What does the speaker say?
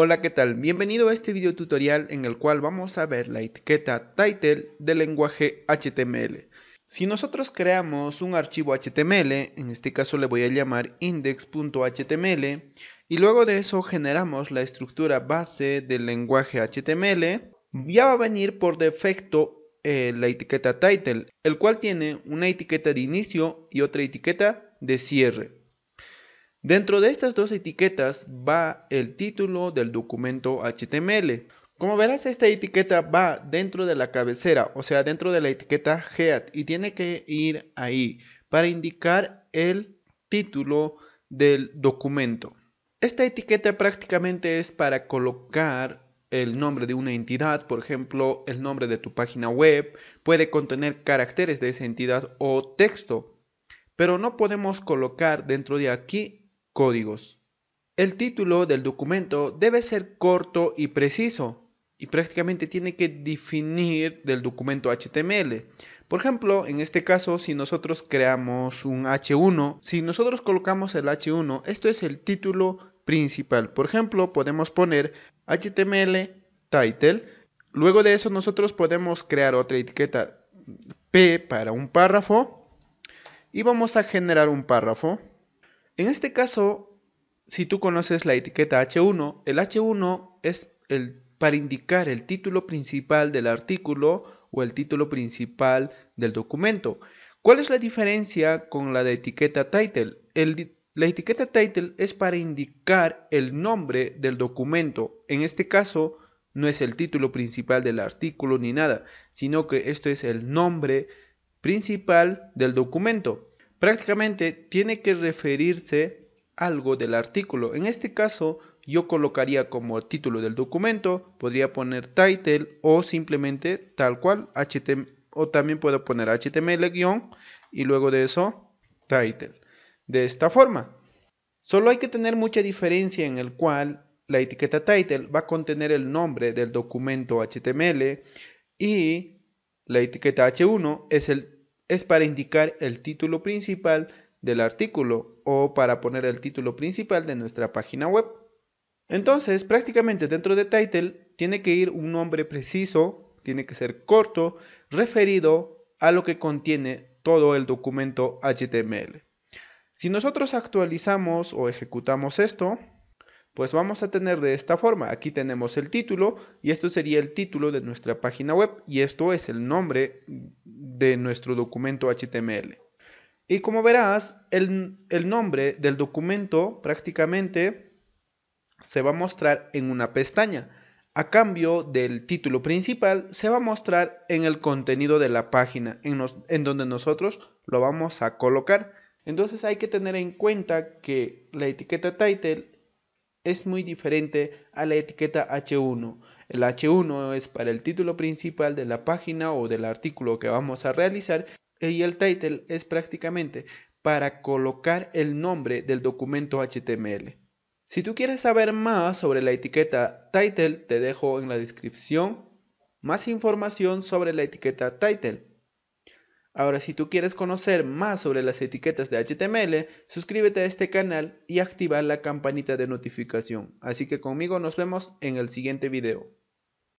Hola, ¿qué tal? Bienvenido a este video tutorial en el cual vamos a ver la etiqueta title del lenguaje HTML. Si nosotros creamos un archivo HTML, en este caso le voy a llamar index.html, y luego de eso generamos la estructura base del lenguaje HTML, ya va a venir por defecto eh, la etiqueta title, el cual tiene una etiqueta de inicio y otra etiqueta de cierre. Dentro de estas dos etiquetas va el título del documento HTML. Como verás, esta etiqueta va dentro de la cabecera, o sea, dentro de la etiqueta head y tiene que ir ahí para indicar el título del documento. Esta etiqueta prácticamente es para colocar el nombre de una entidad, por ejemplo, el nombre de tu página web, puede contener caracteres de esa entidad o texto, pero no podemos colocar dentro de aquí códigos. El título del documento debe ser corto y preciso y prácticamente tiene que definir del documento HTML. Por ejemplo, en este caso, si nosotros creamos un H1, si nosotros colocamos el H1, esto es el título principal. Por ejemplo, podemos poner HTML title. Luego de eso nosotros podemos crear otra etiqueta P para un párrafo y vamos a generar un párrafo. En este caso, si tú conoces la etiqueta H1, el H1 es el, para indicar el título principal del artículo o el título principal del documento. ¿Cuál es la diferencia con la de etiqueta title? la etiqueta title es para indicar el nombre del documento. En este caso, no es el título principal del artículo ni nada, sino que esto es el nombre principal del documento prácticamente tiene que referirse algo del artículo. En este caso, yo colocaría como título del documento, podría poner title o simplemente tal cual HTML o también puedo poner HTML guión y luego de eso title. De esta forma. Solo hay que tener mucha diferencia en el cual la etiqueta title va a contener el nombre del documento HTML y la etiqueta H1 es el es para indicar el título principal del artículo o para poner el título principal de nuestra página web. Entonces, prácticamente dentro de title tiene que ir un nombre preciso, tiene que ser corto, referido a lo que contiene todo el documento HTML. Si nosotros actualizamos o ejecutamos esto, pues vamos a tener de esta forma, aquí tenemos el título y esto sería el título de nuestra página web y esto es el nombre de nuestro documento HTML. Y como verás, el, el nombre del documento prácticamente se va a mostrar en una pestaña. A cambio del título principal, se va a mostrar en el contenido de la página, en, en donde nosotros lo vamos a colocar. Entonces hay que tener en cuenta que la etiqueta title es muy diferente a la etiqueta H1. El H1 es para el título principal de la página o del artículo que vamos a realizar eh, y el title es prácticamente para colocar el nombre del documento HTML. Si tú quieres saber más sobre la etiqueta title, te dejo en la descripción más información sobre la etiqueta title. Ahora, si tú quieres conocer más sobre las etiquetas de HTML, suscríbete a este canal y activa la campanita de notificación. Así que conmigo nos vemos en el siguiente video.